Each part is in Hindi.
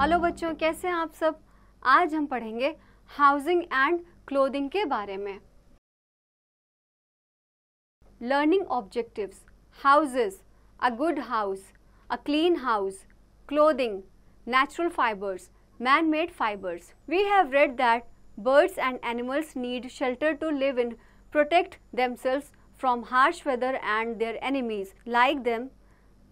हेलो बच्चों कैसे हैं आप सब आज हम पढ़ेंगे हाउसिंग एंड क्लोदिंग के बारे में learning objectives houses a good house a clean house clothing natural fibres man made fibres we have read that birds and animals need shelter to live in protect themselves from harsh weather and their enemies like them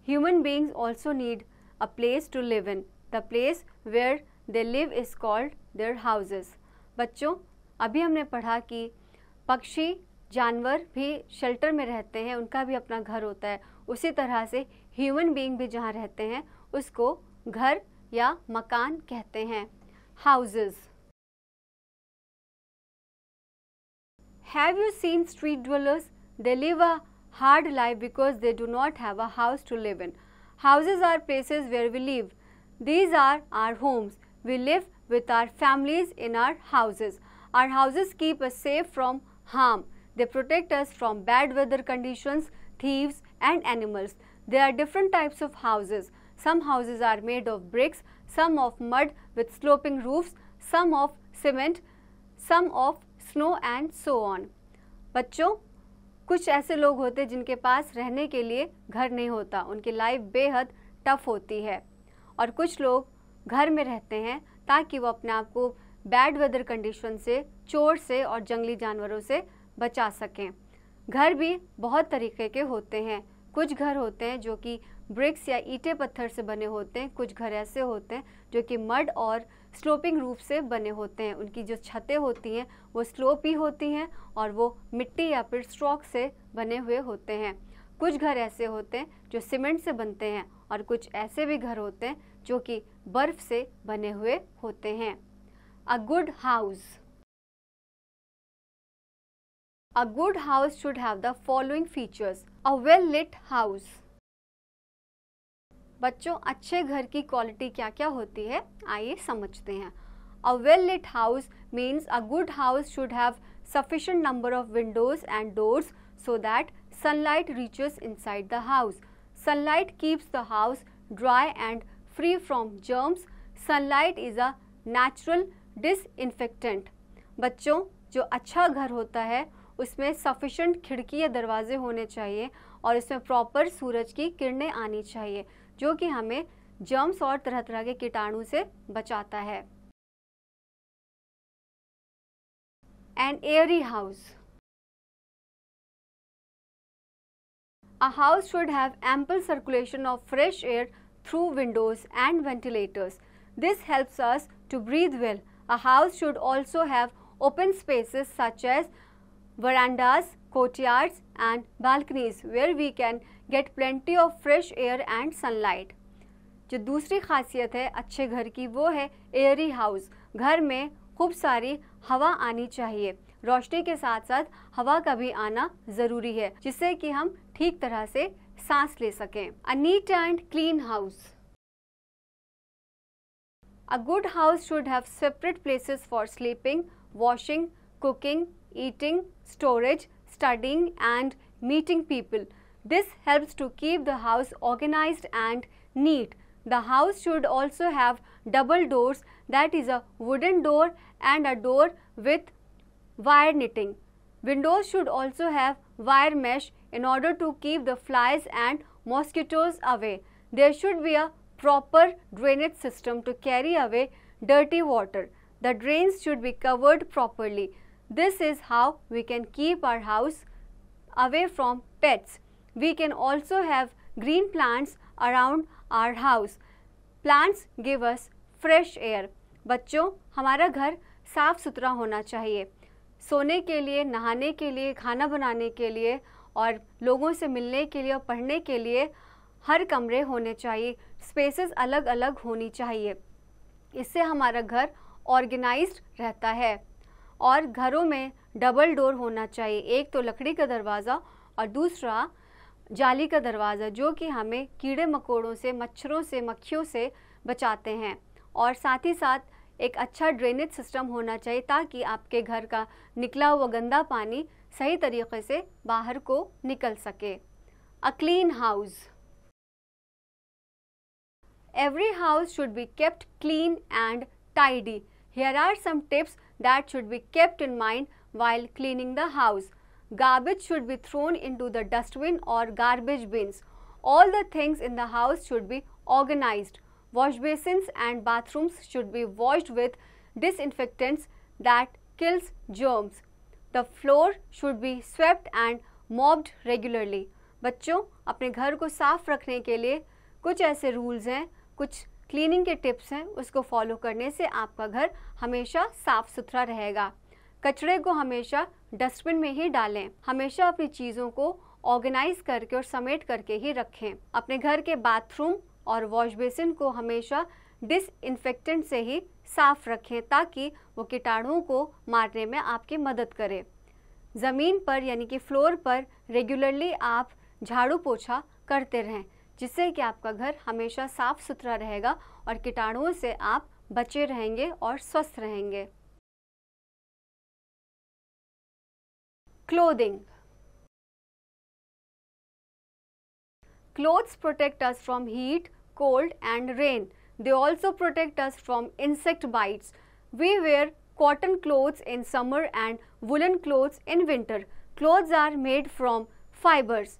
human beings also need a place to live in the place where they live is called their houses बच्चों अभी हमने पढ़ा कि पक्षी जानवर भी शेल्टर में रहते हैं उनका भी अपना घर होता है उसी तरह से ह्यूमन बीइंग भी जहाँ रहते हैं उसको घर या मकान कहते हैं houses have you seen street dwellers they live a hard life because they do not have a house to live in houses are places where we live These are our homes. We live with our families in our houses. Our houses keep us safe from harm. They protect us from bad weather conditions, thieves and animals. There are different types of houses. Some houses are made of bricks, some of mud with sloping roofs, some of cement, some of snow and so on. बच्चों कुछ ऐसे लोग होते जिनके पास रहने के लिए घर नहीं होता उनकी लाइफ बेहद टफ होती है और कुछ लोग घर में रहते हैं ताकि वो अपने आप को बैड वेदर कंडीशन से चोर से और जंगली जानवरों से बचा सकें घर भी बहुत तरीके के होते हैं कुछ घर होते हैं जो कि ब्रिक्स या ईटे पत्थर से बने होते हैं कुछ घर ऐसे होते हैं जो कि मड और स्लोपिंग रूफ से बने होते हैं उनकी जो छतें होती हैं वो स्लोप ही होती हैं और वो मिट्टी या फिर स्ट्रॉक से बने हुए होते हैं कुछ घर ऐसे होते हैं जो सीमेंट से बनते हैं और कुछ ऐसे भी घर होते हैं जो कि बर्फ से बने हुए होते हैं a good house a good house should have the following features a well lit house बच्चों अच्छे घर की क्वालिटी क्या क्या होती है आइए समझते हैं a well lit house means a good house should have sufficient number of windows and doors so that sunlight reaches inside the house sunlight keeps the house dry and free from germs sunlight is a natural disinfectant बच्चों जो अच्छा घर होता है उसमें सफिशेंट खिड़की या दरवाजे होने चाहिए और इसमें प्रॉपर सूरज की किरणें आनी चाहिए जो कि हमें जर्म्स और तरह तरह के कीटाणु से बचाता है an airy house A house should have ample circulation of fresh air through windows and ventilators. This helps us to breathe well. A house should also have open spaces such as verandas, courtyards and balconies where we can get plenty of fresh air and sunlight. जो दूसरी खासियत है अच्छे घर की वो है एयरी हाउस घर में खूब सारी हवा आनी चाहिए रोशनी के साथ साथ हवा का भी आना जरूरी है जिससे कि हम ठीक तरह से सांस ले सकें। A neat and clean house a good house should have separate places for sleeping washing cooking eating storage studying and meeting people this helps to keep the house organise and neat the house should also have double doors that is a wooden door and a door with wire knitting. Windows should also have wire mesh in order to keep the flies and mosquitoes away. There should be a proper drainage system to carry away dirty water. The drains should be covered properly. This is how we can keep our house away from pets. We can also have green plants around our house. Plants give us fresh air. बच्चों हमारा घर साफ़ सुथरा होना चाहिए सोने के लिए नहाने के लिए खाना बनाने के लिए और लोगों से मिलने के लिए और पढ़ने के लिए हर कमरे होने चाहिए स्पेसेस अलग अलग होनी चाहिए इससे हमारा घर ऑर्गेनाइज रहता है और घरों में डबल डोर होना चाहिए एक तो लकड़ी का दरवाज़ा और दूसरा जाली का दरवाज़ा जो कि हमें कीड़े मकोड़ों से मच्छरों से मक्खियों से बचाते हैं और साथ ही साथ एक अच्छा ड्रेनेज सिस्टम होना चाहिए ताकि आपके घर का निकला हुआ गंदा पानी सही तरीके से बाहर को निकल सके a clean house every house should be kept clean and tidy here are some tips that should be kept in mind while cleaning the house garbage should be thrown into the dustbin और garbage bins all the things in the house should be organised Wash basins and bathrooms should be washed with disinfectants that kills germs. The floor should be swept and mopped regularly. बच्चों अपने घर को साफ रखने के लिए कुछ ऐसे रूल्स हैं कुछ क्लीनिंग के टिप्स हैं उसको फॉलो करने से आपका घर हमेशा साफ सुथरा रहेगा कचरे को हमेशा डस्टबिन में ही डालें हमेशा अपनी चीज़ों को ऑर्गेनाइज करके और समेट करके ही रखें अपने घर के बाथरूम और वॉश बेसिन को हमेशा डिसइनफेक्टेंट से ही साफ रखें ताकि वो कीटाणुओं को मारने में आपकी मदद करे ज़मीन पर यानी कि फ्लोर पर रेगुलरली आप झाड़ू पोछा करते रहें जिससे कि आपका घर हमेशा साफ सुथरा रहेगा और कीटाणुओं से आप बचे रहेंगे और स्वस्थ रहेंगे clothing Clothes protect us from heat, cold and rain. They also protect us from insect bites. We wear cotton clothes in summer and woolen clothes in winter. Clothes are made from fibers.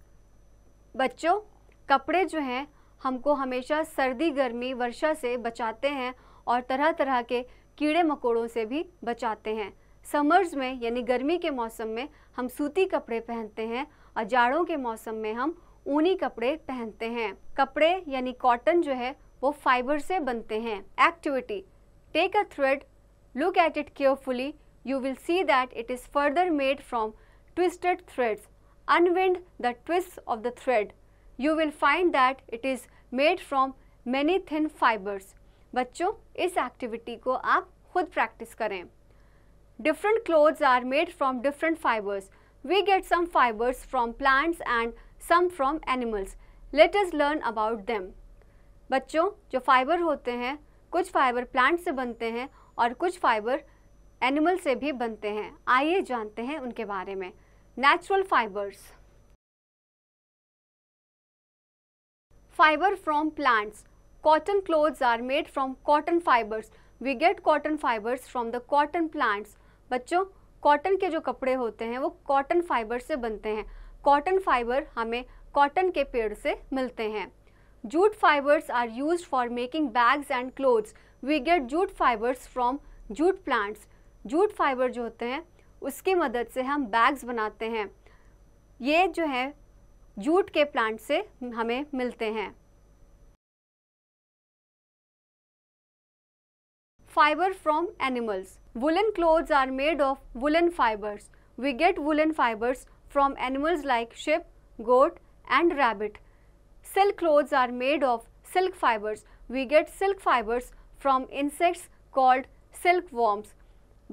बच्चों कपड़े जो हैं हमको हमेशा सर्दी गर्मी वर्षा से बचाते हैं और तरह तरह के कीड़े मकोड़ों से भी बचाते हैं समर्स में यानी गर्मी के मौसम में हम सूती कपड़े पहनते हैं और जाड़ों के मौसम में हम ऊनी कपड़े पहनते हैं कपड़े यानी कॉटन जो है वो फाइबर से बनते हैं activity take a thread look at it carefully you will see that it is further made from twisted threads unwind the twist of the thread you will find that it is made from many thin fibres बच्चों इस एक्टिविटी को आप खुद प्रैक्टिस करें different clothes are made from different fibres we get some fibres from plants and some from animals let us learn about them बच्चों जो फाइबर होते हैं कुछ फाइबर प्लांट से बनते हैं और कुछ फाइबर एनिमल से भी बनते हैं आइए जानते हैं उनके बारे में natural fibres fibre from plants cotton clothes are made from cotton fibres we get cotton fibres from the cotton plants बच्चों कॉटन के जो कपड़े होते हैं वो कॉटन फाइबर से बनते हैं कॉटन फाइबर हमें कॉटन के पेड़ से मिलते हैं jute fibres are use for making bags and clothes we get jute fibres from jute plants jute fibre जो होते हैं उसकी मदद से हम बैग्स बनाते हैं ये जो है जूट के प्लांट से हमें मिलते हैं fibre from animals woollen clothes are made of woollen fibres we get woollen fibres from animals like sheep, goat and rabbit. Silk clothes are made of silk fibers. We get silk fibers from insects called silk worms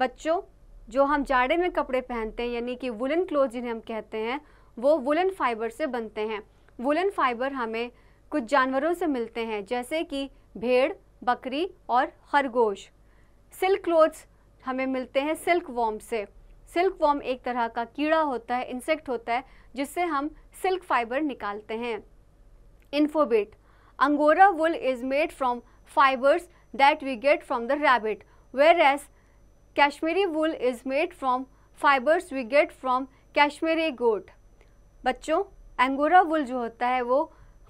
bachcho जो हम जाड़े में कपड़े पहनते हैं यानी कि वुलन क्लोथ जिन्हें हम कहते हैं वो वुलन फाइबर से बनते हैं वुलन फाइबर हमें कुछ जानवरों से मिलते हैं जैसे कि भेड़ बकरी और खरगोश सिल्क क्लोथ्स हमें मिलते हैं सिल्क वॉम से सिल्क वॉर्म एक तरह का कीड़ा होता है इंसेक्ट होता है जिससे हम सिल्क फाइबर निकालते हैं इन्फोबेट angora wool is made from fibres that we get from the rabbit whereas Kashmiri wool is made from fibres we get from Kashmiri goat बच्चों एंगोरा वुल जो होता है वो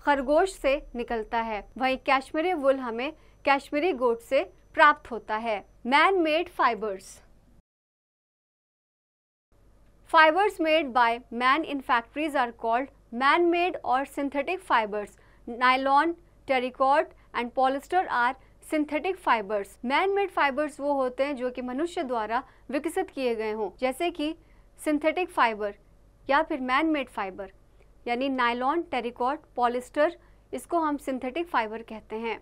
खरगोश से निकलता है वहीं कश्मीरी वुल हमें कश्मीरी गोट से प्राप्त होता है man made fibres fibres made by man in factories are called man made और synthetic fibres nylon terrycot and polyester are synthetic fibres man made fibres वो होते हैं जो कि मनुष्य द्वारा विकसित किए गए हों जैसे कि सिंथेटिक फाइबर या फिर मैन मेड फाइबर यानी नाइलॉन टेरिकॉट पॉलिस्टर इसको हम सिंथेटिक फाइबर कहते हैं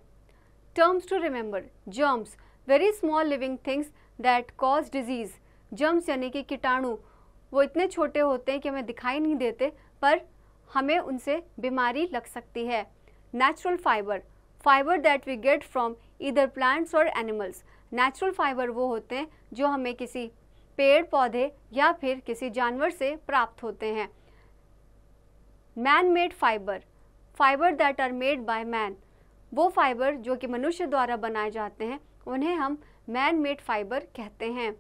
terms to remember germs very small living things that cause disease germs यानी कि कीटाणु वो इतने छोटे होते हैं कि हमें दिखाई नहीं देते पर हमें उनसे बीमारी लग सकती है natural fibre fibre that we get from इधर प्लांट्स और एनिमल्स नेचुरल फाइबर वो होते हैं जो हमें किसी पेड़ पौधे या फिर किसी जानवर से प्राप्त होते हैं man made fibre fibre that are made by man वो फाइबर जो कि मनुष्य द्वारा बनाए जाते हैं उन्हें हम मैन मेड फाइबर कहते हैं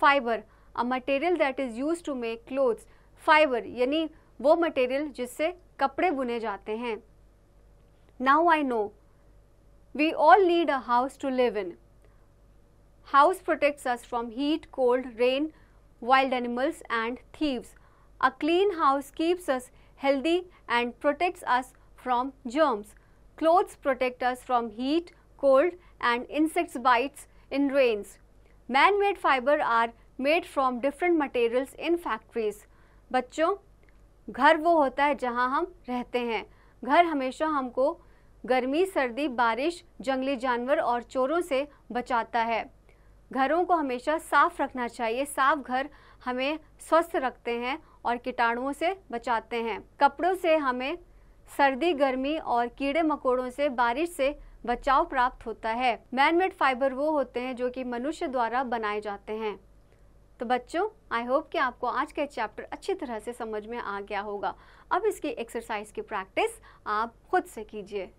fibre a material that is used to make clothes fiber यानी वो material जिससे कपड़े बुने जाते हैं now I know we all need a house to live in house protects us from heat cold rain wild animals and thieves a clean house keeps us healthy and protects us from germs clothes protect us from heat cold and insects bites in rains man made fiber are made from different materials in factories बच्चों घर वो होता है जहाँ हम रहते हैं घर हमेशा हमको गर्मी सर्दी बारिश जंगली जानवर और चोरों से बचाता है घरों को हमेशा साफ रखना चाहिए साफ घर हमें स्वस्थ रखते हैं और कीटाणुओं से बचाते हैं कपड़ों से हमें सर्दी गर्मी और कीड़े मकोड़ों से बारिश से बचाव प्राप्त होता है मैनमेड फाइबर वो होते हैं जो कि मनुष्य द्वारा बनाए जाते हैं तो बच्चों आई होप कि आपको आज का चैप्टर अच्छी तरह से समझ में आ गया होगा अब इसकी एक्सरसाइज की प्रैक्टिस आप खुद से कीजिए